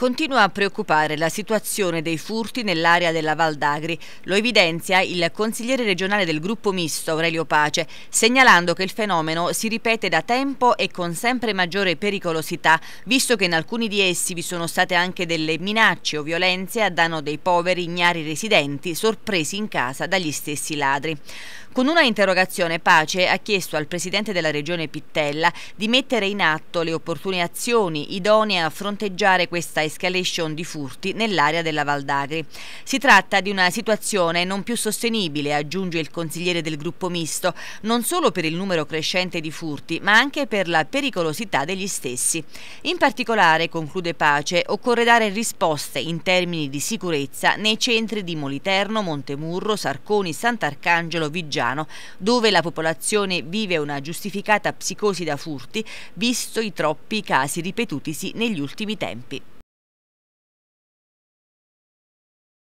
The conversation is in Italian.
Continua a preoccupare la situazione dei furti nell'area della Val d'Agri, lo evidenzia il consigliere regionale del gruppo misto Aurelio Pace, segnalando che il fenomeno si ripete da tempo e con sempre maggiore pericolosità, visto che in alcuni di essi vi sono state anche delle minacce o violenze a danno dei poveri ignari residenti sorpresi in casa dagli stessi ladri. Con una interrogazione Pace ha chiesto al presidente della regione Pittella di mettere in atto le opportune azioni idonee a fronteggiare questa esigenza escalation di furti nell'area della Val d'Agri. Si tratta di una situazione non più sostenibile, aggiunge il consigliere del gruppo misto, non solo per il numero crescente di furti, ma anche per la pericolosità degli stessi. In particolare, conclude Pace, occorre dare risposte in termini di sicurezza nei centri di Moliterno, Montemurro, Sarconi, Sant'Arcangelo, Viggiano, dove la popolazione vive una giustificata psicosi da furti, visto i troppi casi ripetutisi negli ultimi tempi.